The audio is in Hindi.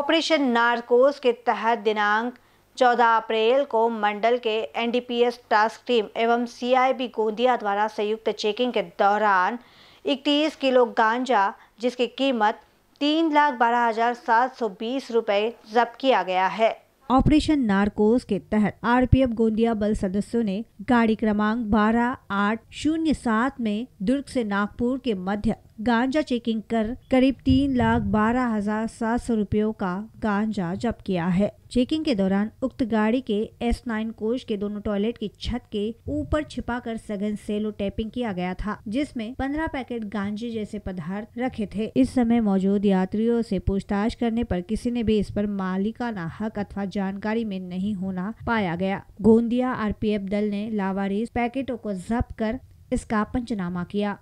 ऑपरेशन नार्कोस के तहत दिनांक 14 अप्रैल को मंडल के एनडीपीएस टास्क टीम एवं सीआईबी गोंदिया द्वारा संयुक्त चेकिंग के दौरान 31 किलो गांजा जिसकी कीमत तीन लाख बारह हजार सात सौ बीस रूपए जब्त किया गया है ऑपरेशन नार्कोस के तहत आरपीएफ गोंदिया बल सदस्यों ने गाड़ी क्रमांक बारह आठ शून्य सात में दुर्ग से नागपुर के मध्य गांजा चेकिंग कर करीब तीन लाख बारह हजार सात सौ रूपयों का गांजा जब्त किया है चेकिंग के दौरान उक्त गाड़ी के एस नाइन कोच के दोनों टॉयलेट की छत के ऊपर छिपा कर सघन सेलो टैपिंग किया गया था जिसमें पंद्रह पैकेट गांजे जैसे पदार्थ रखे थे इस समय मौजूद यात्रियों से पूछताछ करने पर किसी ने भी इस पर मालिकाना हक अथवा जानकारी में नहीं होना पाया गया गोंदिया एफ दल ने लावारिस पैकेटों को जब्त कर इसका पंचनामा किया